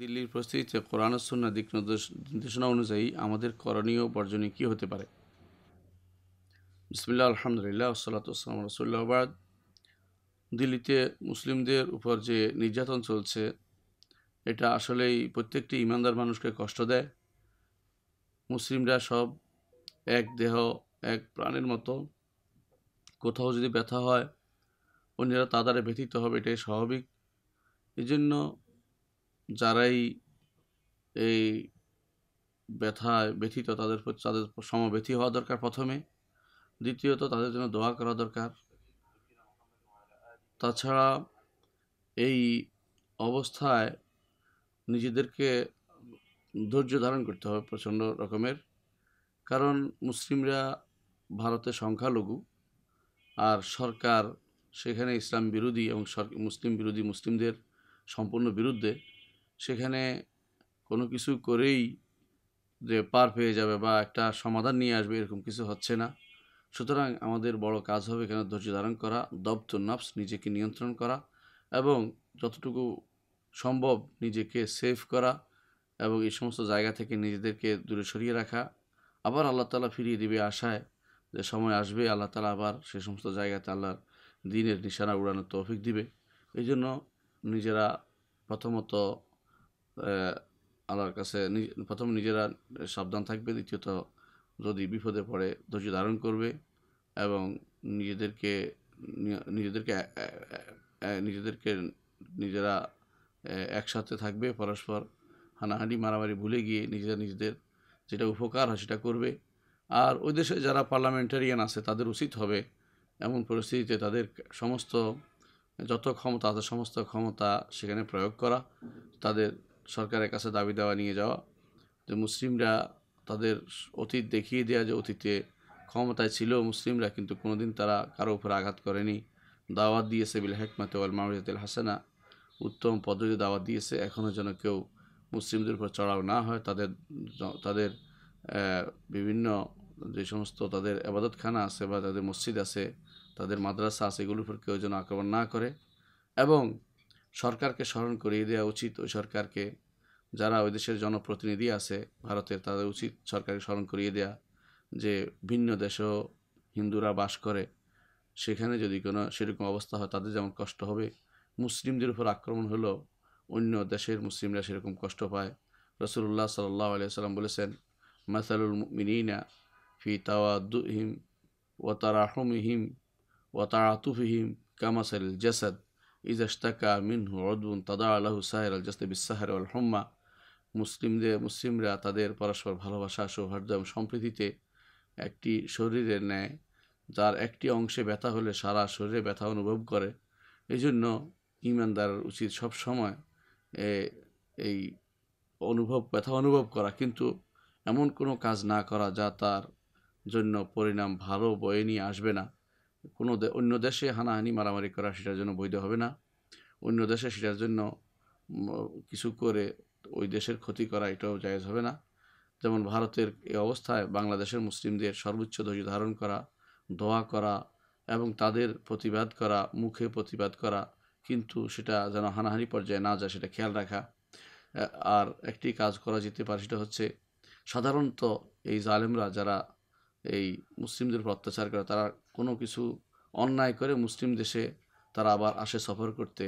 দিল্লির পরিস্থিতিতে কোরআন সুন্না দিক নির্দেশনা অনুযায়ী আমাদের করণীয় বর্জনে কী হতে পারে বিসমিল্লা আলহামদুলিল্লাহ সাল্লাতাম রসুল্লাহবাদ দিল্লিতে মুসলিমদের উপর যে নির্যাতন চলছে এটা আসলেই প্রত্যেকটি ইমানদার মানুষকে কষ্ট দেয় মুসলিমরা সব এক দেহ এক প্রাণের মতো কোথাও যদি ব্যথা হয় অন্যরা তা দ্বারা ব্যথিত হবে এটাই স্বাভাবিক এজন্য যারাই এই ব্যথায় ব্যথিত তাদের তাদের সমব্যথী হওয়া দরকার প্রথমে দ্বিতীয়ত তাদের জন্য দোয়া করা দরকার তাছাড়া এই অবস্থায় নিজেদেরকে ধৈর্য ধারণ করতে হবে প্রচণ্ড রকমের কারণ মুসলিমরা ভারতে সংখ্যালঘু আর সরকার সেখানে ইসলাম বিরোধী এবং মুসলিম বিরোধী মুসলিমদের সম্পূর্ণ বিরুদ্ধে সেখানে কোনো কিছু করেই যে পার পেয়ে যাবে বা একটা সমাধান নিয়ে আসবে এরকম কিছু হচ্ছে না সুতরাং আমাদের বড় কাজ হবে এখানে ধৈর্য ধারণ করা দপ্ত নফস নিজেকে নিয়ন্ত্রণ করা এবং যতটুকু সম্ভব নিজেকে সেভ করা এবং এই সমস্ত জায়গা থেকে নিজেদেরকে দূরে সরিয়ে রাখা আবার আল্লাহ তালা ফিরিয়ে দিবে আশায় যে সময় আসবে আল্লাহ তালা আবার সে সমস্ত জায়গাতে আল্লাহর দিনের নিশানা উড়ানোর তৌফিক দিবে এই জন্য নিজেরা প্রথমত আল্লাহর কাছে প্রথম নিজেরা সাবধান থাকবে দ্বিতীয়ত যদি বিপদে পড়ে ধৈর্য ধারণ করবে এবং নিজেদেরকে নিজেদেরকে নিজেদেরকে নিজেরা একসাথে থাকবে পরস্পর হানাহানি মারামারি ভুলে গিয়ে নিজেরা নিজেদের যেটা উপকার হয় সেটা করবে আর ওই দেশে যারা পার্লামেন্টারিয়ান আছে তাদের উচিত হবে এমন পরিস্থিতিতে তাদের সমস্ত যত ক্ষমতা আছে সমস্ত ক্ষমতা সেখানে প্রয়োগ করা তাদের সরকারের কাছে দাবি দেওয়া নিয়ে যাওয়া যে মুসলিমরা তাদের অতীত দেখিয়ে দেওয়া যে অতীতে ক্ষমতায় ছিল মুসলিমরা কিন্তু কোনোদিন তারা কারো উপর আঘাত করেনি দাওয়াত দিয়েছে বিল হেকমাতে ওয়াল মামিজাতুল হাসানা উত্তম পদ্ধতি দাওয়াত দিয়েছে এখনও যেন কেউ মুসলিমদের উপর চড়াও না হয় তাদের তাদের বিভিন্ন যে সমস্ত তাদের আবাদতখানা আছে বা তাদের মসজিদ আছে তাদের মাদ্রাসা আছে এগুলোর উপর কেউ যেন আক্রমণ না করে এবং সরকারকে স্মরণ করিয়ে দেওয়া উচিত ওই সরকারকে যারা ওই দেশের জনপ্রতিনিধি আছে ভারতের তাদের উচিত সরকারকে স্মরণ করিয়ে দেওয়া যে ভিন্ন দেশেও হিন্দুরা বাস করে সেখানে যদি কোনো সেরকম অবস্থা হয় তাদের যেমন কষ্ট হবে মুসলিমদের উপর আক্রমণ হলো অন্য দেশের মুসলিমরা সেরকম কষ্ট পায় রসুল্লাহ সাল্লাহ আলিয়াল্লাম বলেছেন মাসালুল মিনা ফি তাওয়াদুহিম ও তারাহমিহিম আতুফ তারাতুফিহিম কামাসাল জাসাদ ইজ আশতাকা মিনহু অদুন তাদা আল্লাহ সাহের আল জাস্তে বিসাহার আল হোম্মা মুসলিমদের মুসলিমরা তাদের পরস্পর ভালোবাসা সৌহার্দ্য এবং সম্প্রীতিতে একটি শরীরে ন্যায় যার একটি অংশে ব্যথা হলে সারা শরীরে ব্যথা অনুভব করে এই জন্য ইমানদার উচিত সবসময় এই অনুভব ব্যথা অনুভব করা কিন্তু এমন কোনো কাজ না করা যা তার জন্য পরিণাম ভালো বয়ে নিয়ে আসবে না কোনো অন্য দেশে হানাহানি মারামারি করা সেটার জন্য বৈধ হবে না অন্য দেশে সেটার জন্য কিছু করে ওই দেশের ক্ষতি করা এটাও জায়জ হবে না যেমন ভারতের এই অবস্থায় বাংলাদেশের মুসলিমদের সর্বোচ্চ ধৈর্য ধারণ করা দোয়া করা এবং তাদের প্রতিবাদ করা মুখে প্রতিবাদ করা কিন্তু সেটা যেন হানাহানি পর্যায়ে না যায় সেটা খেয়াল রাখা আর একটি কাজ করা যেতে পারে সেটা হচ্ছে সাধারণত এই জালেমরা যারা এই মুসলিমদের উপর অত্যাচার করে তারা কোনো কিছু অন্যায় করে মুসলিম দেশে তারা আবার আসে সফর করতে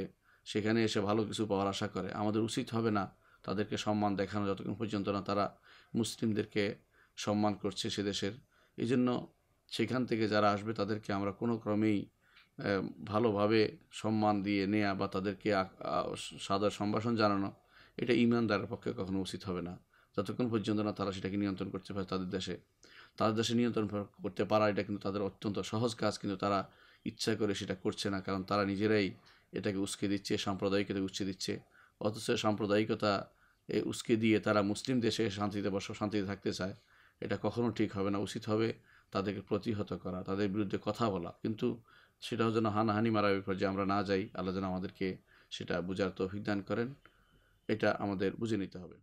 সেখানে এসে ভালো কিছু পাওয়ার আশা করে আমাদের উচিত হবে না তাদেরকে সম্মান দেখানো যতক্ষণ পর্যন্ত না তারা মুসলিমদেরকে সম্মান করছে সে দেশের এই জন্য সেখান থেকে যারা আসবে তাদেরকে আমরা কোনো ক্রমেই ভালোভাবে সম্মান দিয়ে নেয়া বা তাদেরকে সাদা সম্ভাষণ জানানো এটা ইমানদারের পক্ষে কখনো উচিত হবে না যতক্ষণ পর্যন্ত না তারা সেটাকে নিয়ন্ত্রণ করতে পারে তাদের দেশে তাদের দেশে নিয়ন্ত্রণ করতে পারা এটা কিন্তু তাদের অত্যন্ত সহজ কাজ কিন্তু তারা ইচ্ছা করে সেটা করছে না কারণ তারা নিজেরাই এটাকে উস্কে দিচ্ছে সাম্প্রদায়িকতা উস্কে দিচ্ছে অথচ সাম্প্রদায়িকতা এই উস্কে দিয়ে তারা মুসলিম দেশে শান্তিতে বস শান্তিতে থাকতে চায় এটা কখনো ঠিক হবে না উচিত হবে তাদেরকে প্রতিহত করা তাদের বিরুদ্ধে কথা বলা কিন্তু সেটাও যেন হানাহানি বিপর যে আমরা না যাই আল্লাহ যেন আমাদেরকে সেটা বোঝার তো অভিজ্ঞান করেন এটা আমাদের বুঝে নিতে হবে